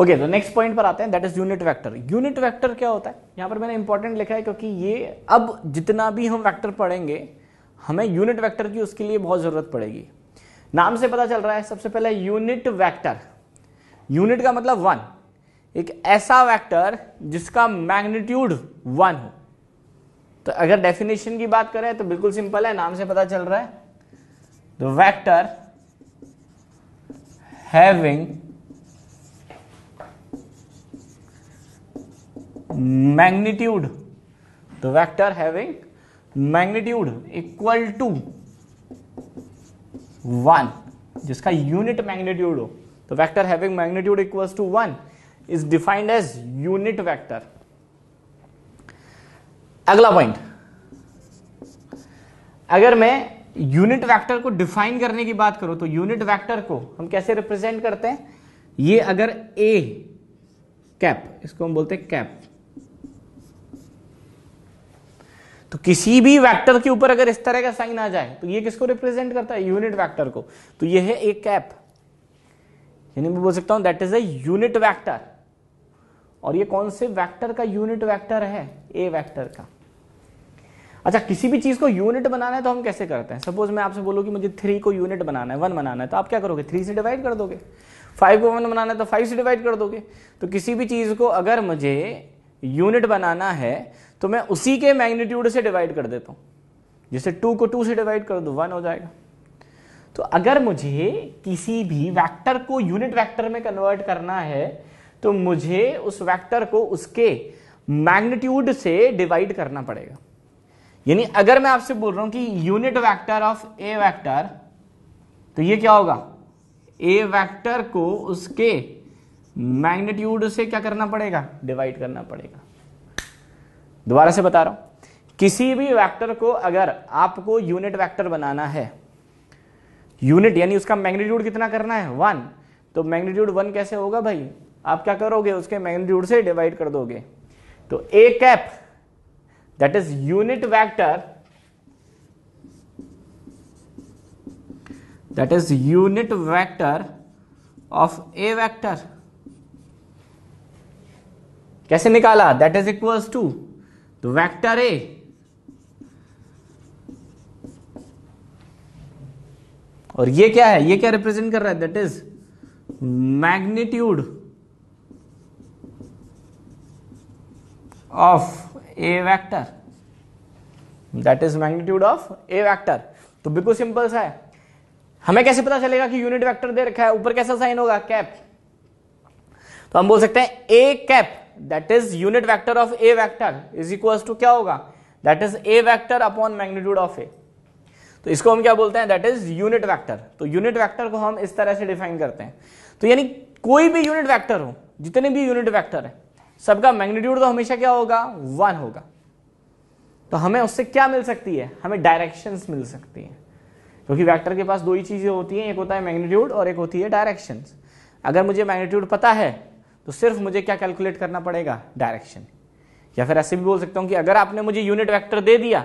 okay तो next point पर आते हैं that is unit vector unit vector क्या होता है यहां पर मैंने इंपॉर्टेंट लिखा है क्योंकि ये अब जितना भी हम वेक्टर पढ़ेंगे हमें यूनिट वेक्टर की उसके लिए बहुत ज़रूरत पड़ेगी नाम से पता चल रहा है सबसे पहले यूनिट वेक्टर यूनिट का मतलब वन एक ऐसा वेक्टर जिसका मैग्नीट्यूड वन हो तो अगर डेफिनेशन की बात करें तो बिल्कुल सिंपल है नाम से पता चल रहा है द वेक्टर हैविंग मैग्नीट्यूड तो vector having magnitude equal to one जिसका यूनिट मैग्नीट्यूड हो तो vector having magnitude equal to one is defined as unit vector अगला पॉइंट अगर मैं यूनिट वेक्टर को डिफाइन करने की बात करूं तो यूनिट वेक्टर को हम कैसे रिप्रेजेंट करते हैं ये अगर ए कैप इसको हम बोलते हैं कैप तो किसी भी वेक्टर के ऊपर अगर इस तरह का साइन आ जाए तो ये किसको रिप्रेजेंट करता है यूनिट वेक्टर को तो ये है एक कैप यानी मैं बोल सकता हूं that is a unit vector और ये कौन से वेक्टर का यूनिट वेक्टर है ए वेक्टर का अच्छा किसी भी चीज को यूनिट बनाना है तो हम कैसे करते हैं सपोज मैं आपसे बोलूँ कि मुझे थ्री को यूनिट बनाना है वन बनाना है तो आप क्या करोगे थ्री से डिवाइड कर दोगे फाइव को वन बनाना है तो फाइव से डिवाइड कर दोगे तो किसी भी चीज को अगर मुझे यूनिट बनाना है तो मैं उसी के मैग्नीट्यूड से डिवाइड कर देता हूं जैसे टू को टू से डिवाइड कर दो वन हो जाएगा तो अगर मुझे किसी भी वेक्टर को यूनिट वेक्टर में कन्वर्ट करना है तो मुझे उस वेक्टर को उसके मैग्नीट्यूड से डिवाइड करना पड़ेगा यानी अगर मैं आपसे बोल रहा हूं कि unit vector of A vector तो ये क्या होगा ए वेक्टर को उसके मैग्नीट्यूड से क्या करना पड़ेगा डिवाइड करना पड़ेगा दोबारा से बता रहा हूं किसी भी वेक्टर को अगर आपको यूनिट वेक्टर बनाना है यूनिट यानी उसका मैग्नीट्यूड कितना करना है वन तो मैग्नीट्यूड वन कैसे होगा भाई आप क्या करोगे उसके मैग्नीट्यूड से डिवाइड कर दोगे तो A cap that is unit vector that is unit vector of A vector कैसे निकाला दैट इज इक्वल्स टू तो वैक्टर ए और ये क्या है ये क्या रिप्रेजेंट कर रहा है that is magnitude of A vector that is magnitude of A vector तो बिल्कुल सिंपल सा है हमें कैसे पता चलेगा कि यूनिट वेक्टर दे रखा है ऊपर कैसा साइन होगा कैप तो हम बोल सकते हैं A cap that is unit vector of A vector is equals to क्या होगा that is A vector upon magnitude of A तो इसको हम क्या बोलते हैं दैट इज यूनिट वेक्टर तो यूनिट वेक्टर को हम इस तरह से डिफाइन करते हैं तो यानी कोई भी यूनिट वेक्टर हो जितने भी यूनिट वेक्टर है सबका मैग्नीट्यूड तो हमेशा क्या होगा वन होगा तो हमें उससे क्या मिल सकती है हमें डायरेक्शंस मिल सकती है क्योंकि वेक्टर के पास दो ही चीज़ें होती हैं एक होता है मैग्नीट्यूड और एक होती है डायरेक्शंस अगर मुझे मैग्नीट्यूड पता है तो सिर्फ मुझे क्या कैलकुलेट करना पड़ेगा डायरेक्शन या फिर ऐसे भी बोल सकता हूं कि अगर आपने मुझे यूनिट वैक्टर दे दिया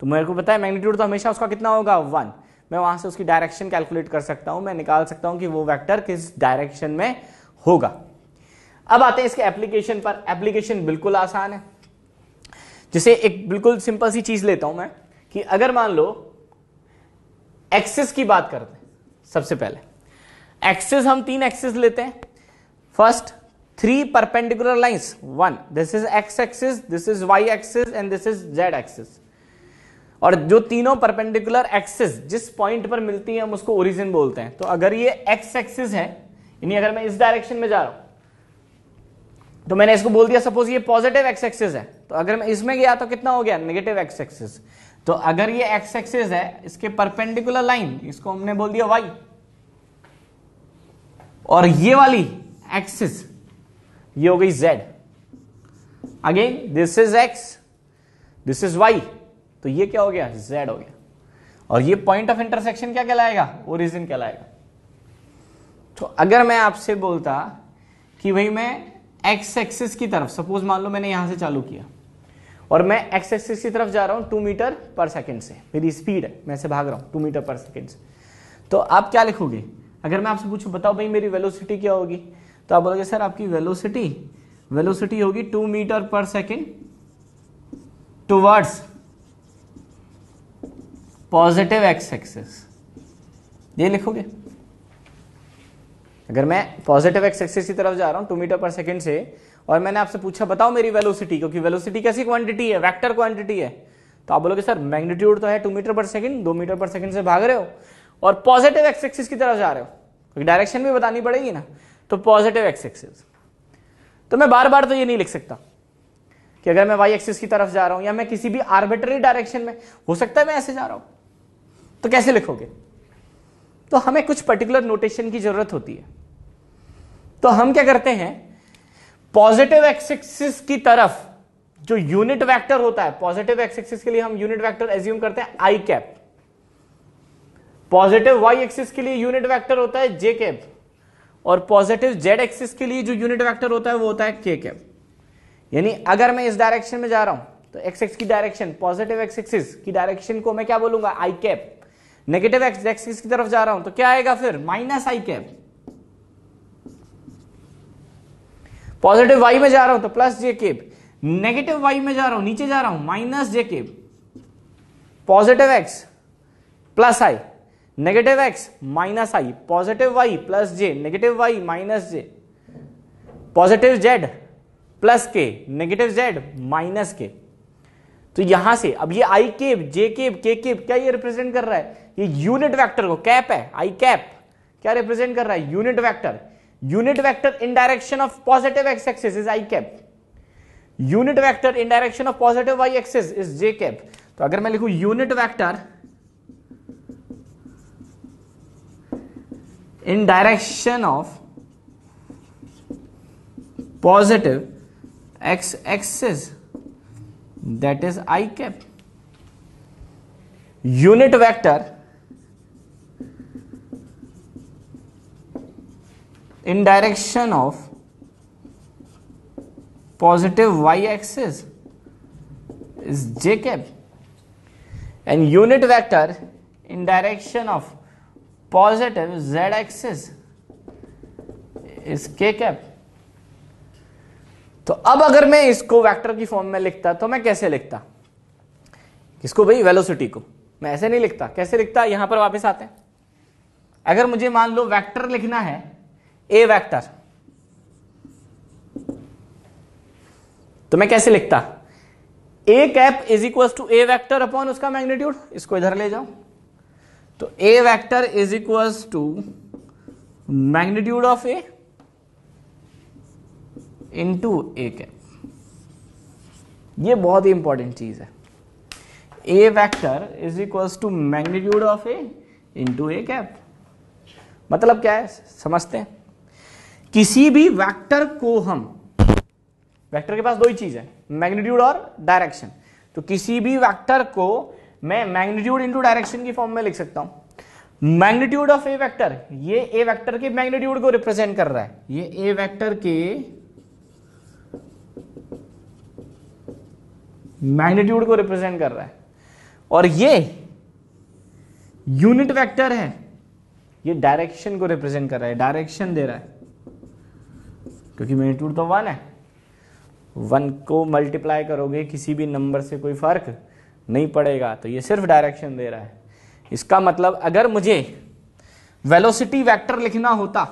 तो मेरे को पता है मैग्नीट्यूड तो हमेशा उसका कितना होगा वन मैं वहां से उसकी डायरेक्शन कैलकुलेट कर सकता हूं मैं निकाल सकता हूं कि वो वैक्टर किस डायरेक्शन में होगा अब आते हैं इसके एप्लीकेशन पर एप्लीकेशन बिल्कुल आसान है जिसे एक बिल्कुल सिंपल सी चीज लेता हूं मैं कि अगर मान लो एक्सेस की बात करते हैं सबसे पहले एक्सेस हम तीन एक्सेस लेते हैं first three perpendicular lines one this is X axis this is Y axis and this is Z axis और जो तीनों परपेंडिकुलर एक्सिस जिस पॉइंट पर मिलती है हम उसको ओरिजिन बोलते हैं तो अगर ये एक्स एक्सिस है यानी अगर मैं इस डायरेक्शन में जा रहा हूं तो मैंने इसको बोल दिया सपोज ये पॉजिटिव एक्स एक्सिस है तो अगर मैं इसमें गया तो कितना हो गया नेगेटिव एक्स एक्सिस तो अगर ये एक्स एक्सिस है इसके परपेंडिकुलर लाइन इसको हमने बोल दिया वाई और ये वाली एक्सिस ये हो गई Z again this is X this is Y तो ये क्या हो गया जेड हो गया और ये पॉइंट ऑफ इंटरसेक्शन क्या कहलाएगा ओरिजिन कहलाएगा तो अगर मैं आपसे बोलता कि भाई मैं एक्स एक्सिस की तरफ सपोज मान लो मैंने यहां से चालू किया और मैं एक्स एक्सिस की तरफ जा रहा हूं टू मीटर पर सेकंड से मेरी स्पीड है मैं से भाग रहा हूं टू मीटर पर सेकंड से तो आप क्या लिखोगे अगर मैं आपसे पूछूं बताओ भाई मेरी वेलोसिटी क्या होगी तो आप बोलोगे सर आपकी वेलोसिटी वेलोसिटी होगी two meter per second towards positive X axes ये लिखोगे अगर मैं पॉजिटिव एक्स एक्सेस की तरफ जा रहा हूं टू मीटर पर सेकेंड से और मैंने आपसे पूछा बताओ मेरी वेलोसिटी क्योंकि वेलोसिटी कैसी क्वांटिटी है वेक्टर क्वांटिटी है तो आप बोलोगे सर मैग्नीट्यूड तो है टू मीटर पर सेकेंड दो मीटर पर सेकेंड से भाग रहे हो और पॉजिटिव एक्स एक्सिस की तरफ जा रहे हो क्योंकि डायरेक्शन भी बतानी पड़ेगी ना तो पॉजिटिव एक्स एक्सिस तो मैं बार बार तो ये नहीं लिख सकता कि अगर मैं वाई एक्सिस की तरफ जा रहा हूं या मैं किसी भी आर्बिटरी डायरेक्शन में हो सकता है मैं ऐसे जा रहा हूं तो कैसे लिखोगे तो हमें कुछ पर्टिकुलर नोटेशन की जरूरत होती है तो हम क्या करते हैं पॉजिटिव एक्सिस की तरफ जो यूनिट वेक्टर होता है पॉजिटिव एक्सेक्सिस एक्सिस के लिए हम यूनिट वेक्टर एज्यूम करते हैं I cap positive Y axis के लिए यूनिट वेक्टर होता है जे कैप और पॉजिटिव जेड एक्सिस के लिए जो यूनिट वेक्टर होता है वो होता है के के यानी अगर मैं इस डायरेक्शन में जा रहा हूं तो एक्स एक्स की डायरेक्शन पॉजिटिव एक्स एक्सिस की डायरेक्शन को मैं क्या बोलूंगा I cap negative X axis की तरफ जा रहा हूं तो क्या आएगा फिर minus I cap positive Y में जा रहा हूं तो plus J cap negative Y में जा रहा हूं नीचे जा रहा हूं minus J cap positive X plus I negative X minus I positive Y plus J negative Y minus J positive Z plus K negative Z minus K तो यहां से अब ये I cap J cap K cap क्या ये represent कर रहा है ये यूनिट वेक्टर को कैप है आई कैप क्या रिप्रेजेंट कर रहा है unit vector unit vector in direction of positive X axes is I cap unit vector in direction of positive Y axes is J cap तो अगर मैं लिखू unit vector in direction of positive x axis that is i cap unit vector in direction of positive y axis is j cap and unit vector in direction of positive Z axis इसके K cap तो अब अगर मैं इसको vector की form में लिखता तो मैं कैसे लिखता किसको भाई वेलोसिटी को मैं ऐसे नहीं लिखता कैसे लिखता यहां पर वापस आते हैं अगर मुझे मान लो वेक्टर लिखना है ए वेक्टर तो मैं कैसे लिखता A cap is equal to A vector upon उसका मैग्नीट्यूड इसको इधर ले जाओ तो A vector is equals to magnitude of A into A cap ये बहुत ही इंपॉर्टेंट चीज है A vector is equals to magnitude of A into A cap मतलब क्या है समझते हैं किसी भी वेक्टर को हम वेक्टर के पास दो ही चीज है मैग्नीट्यूड और डायरेक्शन तो किसी भी वेक्टर को मैं मैग्नीट्यूड इंटू डायरेक्शन की फॉर्म में लिख सकता हूं मैग्नीट्यूड ऑफ ए वेक्टर ये ए वेक्टर के मैग्नीट्यूड को रिप्रेजेंट कर रहा है ये ए वेक्टर के मैग्नीट्यूड को रिप्रेजेंट कर रहा है और ये यूनिट वेक्टर है ये डायरेक्शन को रिप्रेजेंट कर रहा है डायरेक्शन दे रहा है क्योंकि मैग्नीट्यूड तो वन है वन को मल्टीप्लाई करोगे किसी भी नंबर से कोई फर्क नहीं पड़ेगा तो ये सिर्फ डायरेक्शन दे रहा है इसका मतलब अगर मुझे वेलोसिटी वेक्टर लिखना होता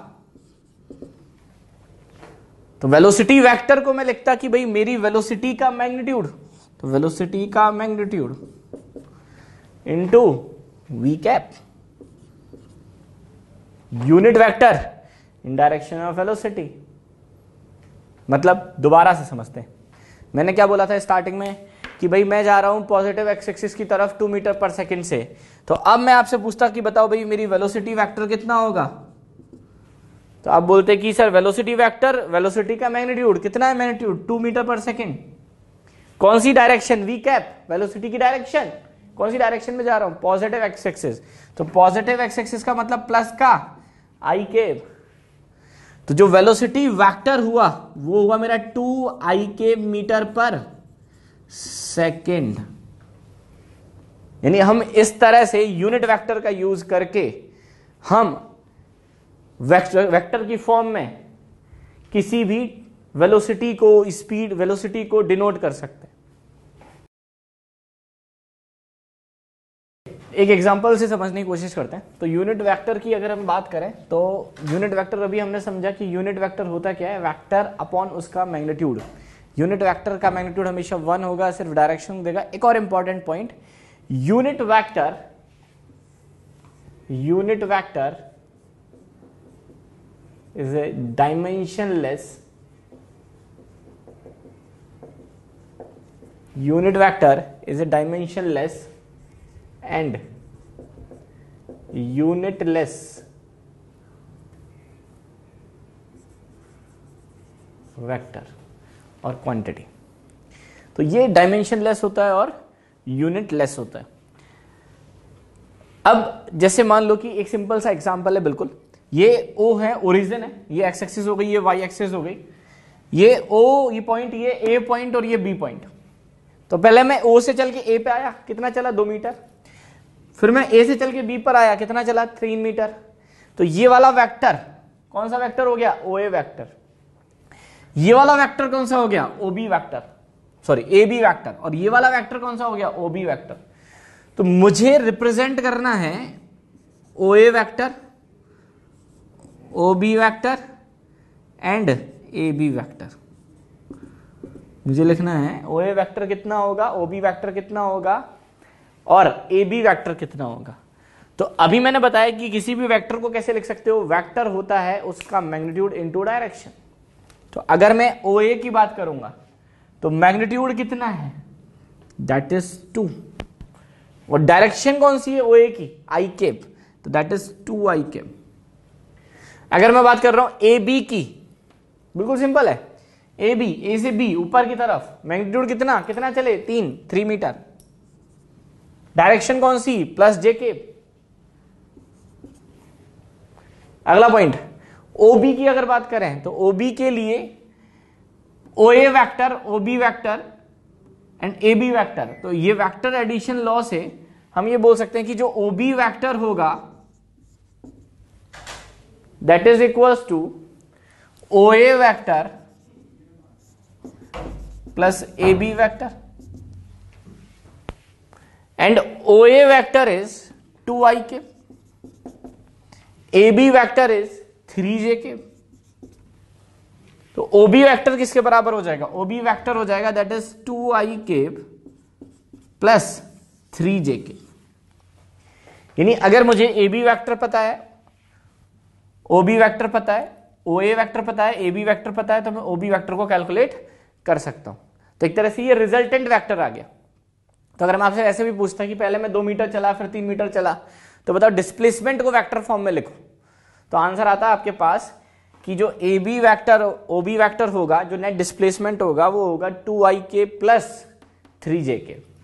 तो वेलोसिटी वेक्टर को मैं लिखता कि भाई मेरी वेलोसिटी का मैग्नीट्यूड तो वेलोसिटी का magnitude into V cap unit vector in direction of velocity मतलब दोबारा से समझते हैं मैंने क्या बोला था स्टार्टिंग में कि भाई मैं जा रहा हूँ पॉजिटिव एक्स एक्सिस की तरफ टू मीटर पर सेकेंड से तो अब मैं आपसे पूछता कि बताओ भाई मेरी वेलोसिटी वैक्टर कितना होगा तो आप बोलते कि सर वेलोसिटी वेक्टर वेलोसिटी का मैग्नीट्यूड कितना है magnitude two meter per second कौन सी डायरेक्शन वी कैप वेलोसिटी की डायरेक्शन कौन सी डायरेक्शन में जा रहा हूँ पॉजिटिव एक्स एक्सिस तो पॉजिटिव एक्स एक्सिस का मतलब प्लस का आई के तो जो वेलोसिटी वैक्टर हुआ वो हुआ मेरा टू आई के मीटर पर सेकेंड यानी हम इस तरह से यूनिट वेक्टर का यूज करके हम वेक्टर वेक्टर की फॉर्म में किसी भी वेलोसिटी को स्पीड वेलोसिटी को डिनोट कर सकते हैं एक एग्जांपल से समझने की कोशिश करते हैं तो यूनिट वेक्टर की अगर हम बात करें तो यूनिट वेक्टर अभी हमने समझा कि यूनिट वेक्टर होता क्या है वेक्टर अपॉन उसका मैग्नीट्यूड यूनिट वैक्टर का मैग्नीट्यूड हमेशा वन होगा सिर्फ डायरेक्शन देगा एक और important point unit vector unit vector is a dimensionless unit vector is a dimensionless and unitless vector और क्वांटिटी तो ये डायमेंशन लेस होता है और यूनिट लेस होता है अब जैसे मान लो कि एक सिंपल सा एग्जाम्पल है बिल्कुल ये ओ है ओरिजिन है ये एक्स एक्सिस हो गई ये वाई एक्सिस हो गई ये ओ ये पॉइंट ये ए पॉइंट और ये बी पॉइंट तो पहले मैं ओ से चल के ए पे आया कितना चला दो मीटर फिर मैं ए से चल के बी पर आया कितना चला थ्री मीटर तो ये वाला वेक्टर कौन सा वेक्टर हो गया ओ ए वैक्टर ये वाला वेक्टर कौन सा हो गया OB vector sorry A B vector और ये वाला वेक्टर कौन सा हो गया ओबी वैक्टर तो मुझे रिप्रेजेंट करना है O A vector O B vector and A B vector मुझे लिखना है ओ ए वैक्टर कितना होगा ओ बी वैक्टर कितना होगा और ए बी वैक्टर कितना होगा तो अभी मैंने बताया कि किसी भी वेक्टर को कैसे लिख सकते हो वेक्टर होता है उसका मैग्नीट्यूड टू डायरेक्शन तो अगर मैं ओ ए की बात करूंगा तो मैग्नीट्यूड कितना है दैट इज टू और डायरेक्शन कौन सी है ओ ए की आई केप तो that is two I cap अगर मैं बात कर रहा हूं ए बी की बिल्कुल सिंपल है ए बी ए से बी ऊपर की तरफ मैग्नीट्यूड कितना कितना चले तीन थ्री मीटर डायरेक्शन कौन सी प्लस जे के अगला पॉइंट ओबी की अगर बात करें तो ओबी के लिए O A vector O B vector and A B vector तो ये वैक्टर एडिशन लॉ से हम ये बोल सकते हैं कि जो ओबी वैक्टर होगा that is equals to O A vector plus A B vector and O A vector is two I के A B vector is three J के तो ओबी वेक्टर किसके बराबर हो जाएगा ओबी वेक्टर हो जाएगा दैट इज टू आई के प्लस थ्री जे के यानी अगर मुझे ए बी वैक्टर पता है ओ बी वैक्टर पता है ओ ए वैक्टर पता है ए बी वैक्टर पता है तो मैं ओ बी वैक्टर को कैलकुलेट कर सकता हूं तो एक तरह से ये रिजल्टेंट वैक्टर आ गया तो अगर मैं आपसे ऐसे भी पूछता कि पहले मैं दो मीटर चला फिर तीन मीटर चला तो बताओ डिस्प्लेसमेंट को वैक्टर फॉर्म में लिखो तो आंसर आता है आपके पास कि जो A B vector O B vector होगा जो नेट डिस्प्लेसमेंट होगा वो होगा टू आई के प्लस थ्री जे के